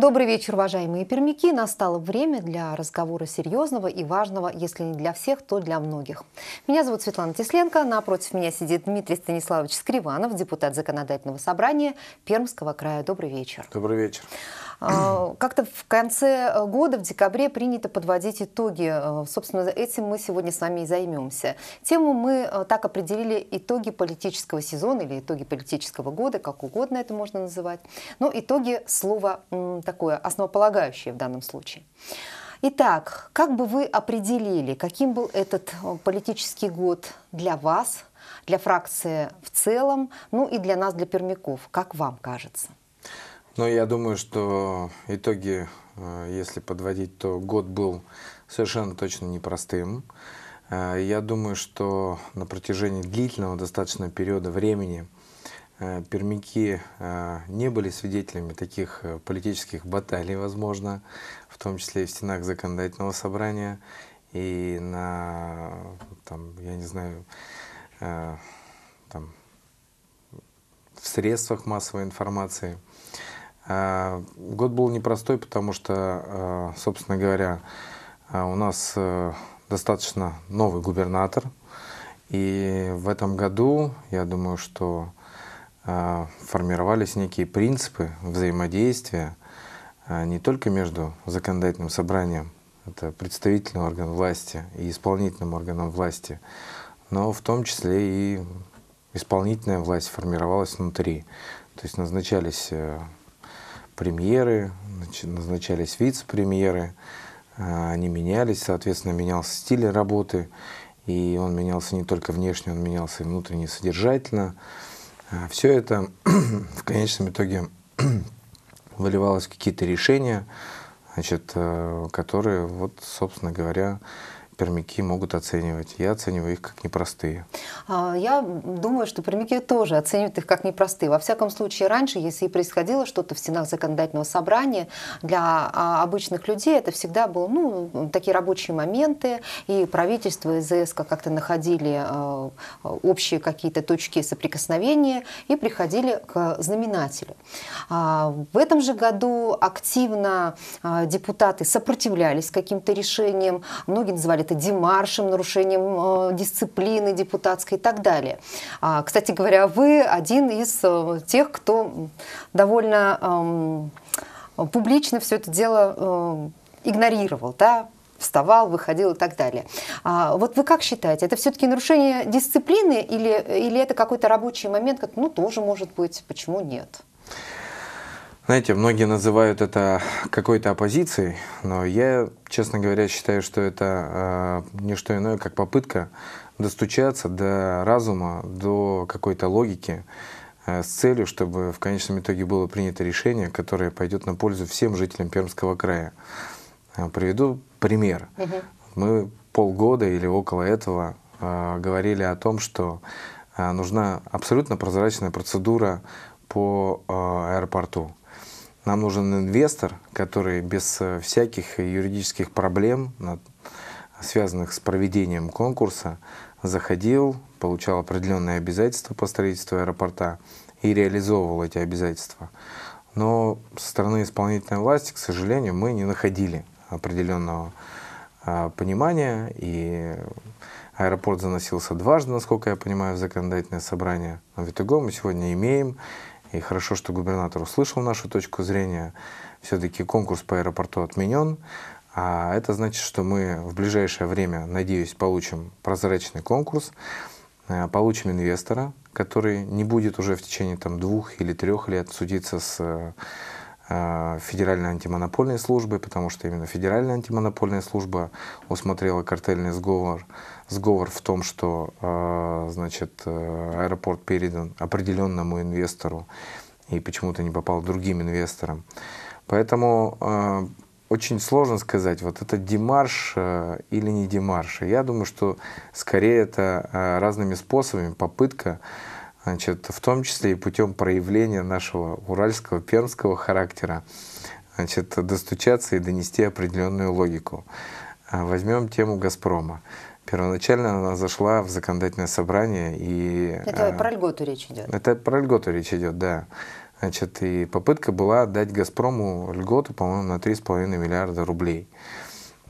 Добрый вечер, уважаемые пермяки. Настало время для разговора серьезного и важного, если не для всех, то для многих. Меня зовут Светлана Тесленко. Напротив меня сидит Дмитрий Станиславович Скриванов, депутат Законодательного собрания Пермского края. Добрый вечер. Добрый вечер. А, как-то в конце э, года, в декабре, принято подводить итоги. Э, собственно, этим мы сегодня с вами и займемся. Тему мы э, так определили итоги политического сезона или итоги политического года, как угодно это можно называть. Но итоги слова такое основополагающее в данном случае. Итак, как бы вы определили, каким был этот э, политический год для вас, для фракции в целом, ну и для нас, для пермяков, как вам кажется? Ну, я думаю, что итоги, э, если подводить, то год был совершенно точно непростым. Э, я думаю, что на протяжении длительного достаточно периода времени – Э, пермяки э, не были свидетелями таких э, политических баталий, возможно, в том числе и в стенах законодательного собрания, и на, там, я не знаю, там, в средствах массовой информации. Год был непростой, потому что, собственно говоря, у нас достаточно новый губернатор. И в этом году, я думаю, что а, формировались некие принципы взаимодействия а, не только между законодательным собранием, это представительным органом власти и исполнительным органом власти, но в том числе и исполнительная власть формировалась внутри. То есть назначались э, премьеры, назначались вице-премьеры, а, они менялись, соответственно, менялся стиль работы, и он менялся не только внешне, он менялся и внутренне, содержательно. содержательно. А, Все это в конечном итоге выливалось в какие-то решения, значит, э, которые, вот, собственно говоря, пермяки могут оценивать. Я оцениваю их как непростые. А, я думаю, что пермяки тоже оценивают их как непростые. Во всяком случае, раньше, если и происходило что-то в стенах законодательного собрания, для а, обычных людей это всегда было, ну, такие рабочие моменты, и правительство, и ЗСК как-то находили а, общие какие-то точки соприкосновения и приходили к знаменателю. В этом же году активно депутаты сопротивлялись каким-то решениям. Многие называли это демаршем, нарушением э, дисциплины депутатской и так далее. А, кстати говоря, вы один из э, тех, кто довольно эм, публично все это дело э, игнорировал, да, вставал, выходил и так далее. А, вот вы как считаете, это все-таки нарушение дисциплины или, или это какой-то рабочий момент, как, ну, тоже может быть, почему нет? Знаете, многие называют это какой-то оппозицией, но я, честно говоря, считаю, что это э, не что иное, как попытка достучаться до разума, до какой-то логики э, с целью, чтобы в конечном итоге было принято решение, которое пойдет на пользу всем жителям Пермского края. Э, приведу пример. Угу. Мы полгода или около этого э, говорили о том, что э, нужна абсолютно прозрачная процедура по э, аэропорту нам нужен инвестор, который без э, всяких юридических проблем, связанных с проведением конкурса, заходил, получал определенные обязательства по строительству аэропорта и реализовывал эти обязательства. Но со стороны исполнительной власти, к сожалению, мы не находили определенного а, понимания, и аэропорт заносился дважды, насколько я понимаю, в законодательное собрание. Но в итоге мы сегодня имеем и хорошо, что губернатор услышал нашу точку зрения. Все-таки конкурс по аэропорту отменен. А это значит, что мы в ближайшее время, надеюсь, получим прозрачный конкурс, э, получим инвестора, который не будет уже в течение там, двух или трех лет судиться с э, а, Федеральной антимонопольной службы, потому что именно Федеральная антимонопольная служба усмотрела картельный сговор, сговор в том, что а, значит, э, аэропорт передан определенному инвестору и почему-то не попал другим инвесторам. Поэтому а, очень сложно сказать, вот это демарш э, или не демарш. Я думаю, что скорее это разными способами попытка значит, в том числе и путем проявления нашего уральского, пермского характера, значит, достучаться и донести определенную логику. А, возьмем тему «Газпрома». Первоначально она зашла в законодательное собрание и... Это а, про льготу речь идет? Это про льготу речь идет, да. Значит, и попытка была дать «Газпрому» льготу, по-моему, на 3,5 миллиарда рублей.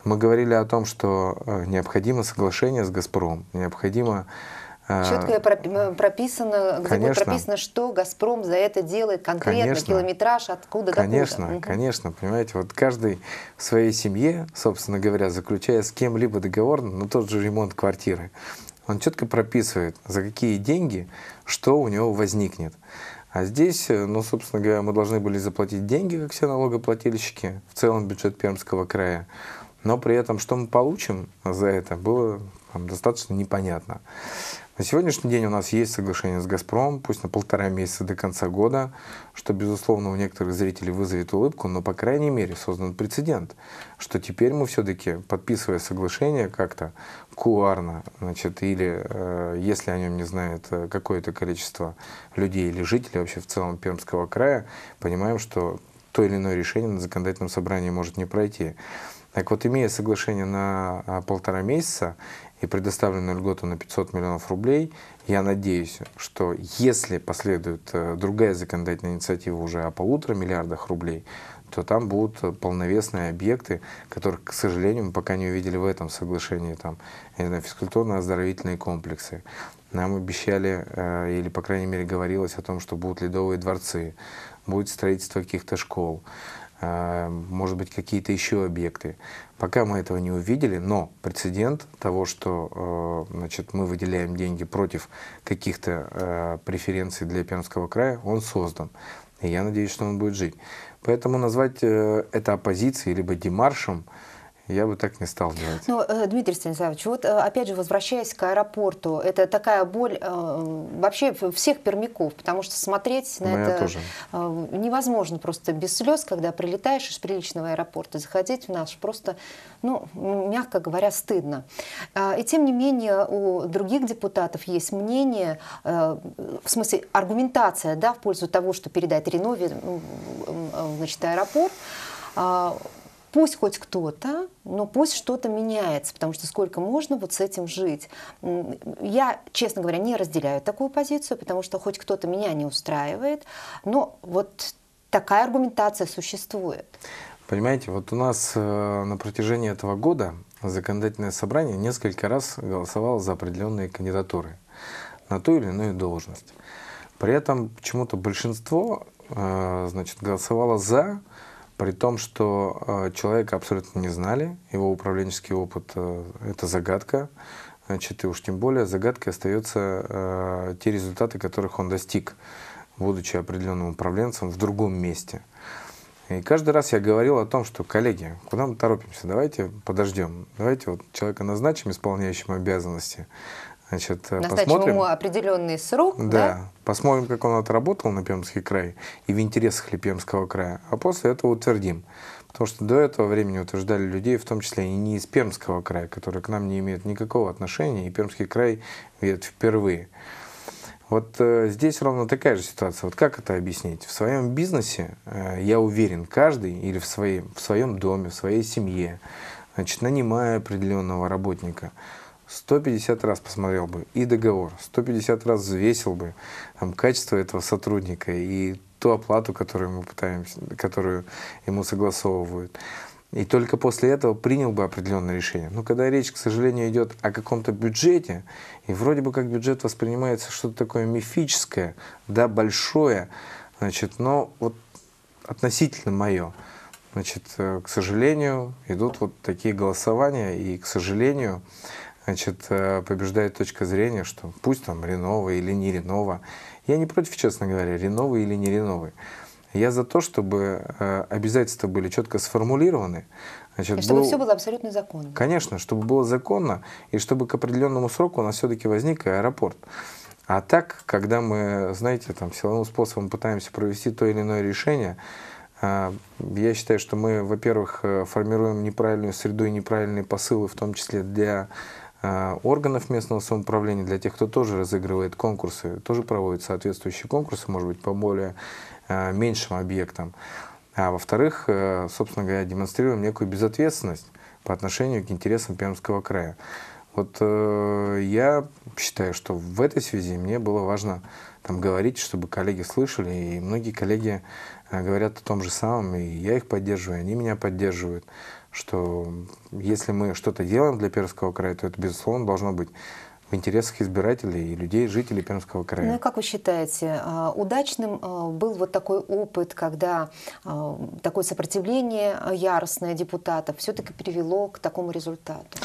Мы говорили о том, что э, необходимо соглашение с «Газпромом», необходимо Четко а, э, прописано, конечно, прописано, что «Газпром» за это делает, конкретно конечно, километраж, откуда Конечно, докуда. конечно, понимаете, вот каждый в своей семье, собственно говоря, заключая с кем-либо договор на тот же ремонт квартиры, он четко прописывает, за какие деньги, что у него возникнет. А здесь, э, ну, собственно говоря, мы должны были заплатить деньги, как все налогоплательщики, в целом бюджет Пермского края. Но при этом, что мы получим за это, было там, достаточно непонятно. На сегодняшний день у нас есть соглашение с «Газпромом», пусть на полтора месяца до конца года, что, безусловно, у некоторых зрителей вызовет улыбку, но, по крайней мере, создан прецедент, что теперь мы все-таки, подписывая соглашение как-то куарно, значит, или э, если о нем не знает э, какое-то количество людей или жителей вообще в целом Пермского края, понимаем, что то или иное решение на законодательном собрании может не пройти. Так вот, имея соглашение на а, полтора месяца и предоставленную льготу на 500 миллионов рублей, я надеюсь, что если последует э, другая законодательная инициатива уже о полутора миллиардах рублей, то там будут полновесные объекты, которых, к сожалению, мы пока не увидели в этом соглашении, там, я не знаю, физкультурно-оздоровительные комплексы. Нам обещали, э, или, по крайней мере, говорилось о том, что будут ледовые дворцы, будет строительство каких-то школ, э, может быть, какие-то еще объекты. Пока мы этого не увидели, но прецедент того, что э, значит, мы выделяем деньги против каких-то э, преференций для Пермского края, он создан. И я надеюсь, что он будет жить. Поэтому назвать это оппозицией либо демаршем, я бы так не стал делать. Ну, э, Дмитрий Станиславович, вот э, опять же, возвращаясь к аэропорту, это такая боль э, вообще всех пермяков, потому что смотреть на Моя это тоже. невозможно просто без слез, когда прилетаешь из приличного аэропорта, заходить в наш просто, ну, мягко говоря, стыдно. А, и тем не менее у других депутатов есть мнение, в смысле аргументация да, в пользу того, что передать Ренове значит, аэропорт, а, пусть хоть кто-то, но пусть что-то меняется, потому что сколько можно вот с этим жить. Я, честно говоря, не разделяю такую позицию, потому что хоть кто-то меня не устраивает, но вот такая аргументация существует. Понимаете, вот у нас э, на протяжении этого года законодательное собрание несколько раз голосовало за определенные кандидатуры на ту или иную должность. При этом почему-то большинство э, значит, голосовало за при том, что э, человека абсолютно не знали, его управленческий опыт э, — это загадка. Значит, и уж тем более загадкой остаются э, те результаты, которых он достиг, будучи определенным управленцем в другом месте. И каждый раз я говорил о том, что, коллеги, куда мы торопимся, давайте подождем, давайте вот человека назначим исполняющим обязанности, Значит, э, посмотрим. ему определенный срок. Да, да, посмотрим, как он отработал на Пермский край и в интересах ли Пермского края, а после этого утвердим. Потому что до этого времени утверждали людей, в том числе и не из Пермского края, которые к нам не имеют никакого отношения, и Пермский край видят впервые. Вот э, здесь ровно такая же ситуация. Вот как это объяснить? В своем бизнесе, э, я уверен, каждый или в, своей, в своем доме, в своей семье, значит, нанимая определенного работника – 150 раз посмотрел бы и договор, 150 раз взвесил бы там, качество этого сотрудника и ту оплату, которую мы пытаемся, которую ему согласовывают. И только после этого принял бы определенное решение. Но когда речь, к сожалению, идет о каком-то бюджете, и вроде бы как бюджет воспринимается что-то такое мифическое, да, большое, значит, но вот относительно мое. Значит, э, к сожалению, идут вот такие голосования, и, к сожалению, значит, э, побеждает точка зрения, что пусть там Ренова или не Ренова. Я не против, честно говоря, Реновы или не Реновы. Я за то, чтобы э, обязательства были четко сформулированы. Значит, и чтобы был... все было абсолютно законно. Конечно, чтобы было законно, и чтобы к определенному сроку у нас все-таки возник аэропорт. А так, когда мы, знаете, там силовым способом пытаемся провести то или иное решение, э, я считаю, что мы, во-первых, формируем неправильную среду и неправильные посылы, в том числе для а, органов местного самоуправления, для тех, кто тоже разыгрывает конкурсы, тоже проводят соответствующие конкурсы, может быть, по более а, меньшим объектам. А во-вторых, э, собственно говоря, демонстрируем некую безответственность по отношению к интересам Пермского края. Вот э, я считаю, что в этой связи мне было важно там, говорить, чтобы коллеги слышали, и многие коллеги э, говорят о том же самом, и я их поддерживаю, они меня поддерживают, что если мы что-то делаем для Пермского края, то это, безусловно, должно быть в интересах избирателей и людей, жителей Пермского края. Ну как вы считаете, э, удачным э, был вот такой опыт, когда э, такое сопротивление яростное депутатов все-таки привело к такому результату?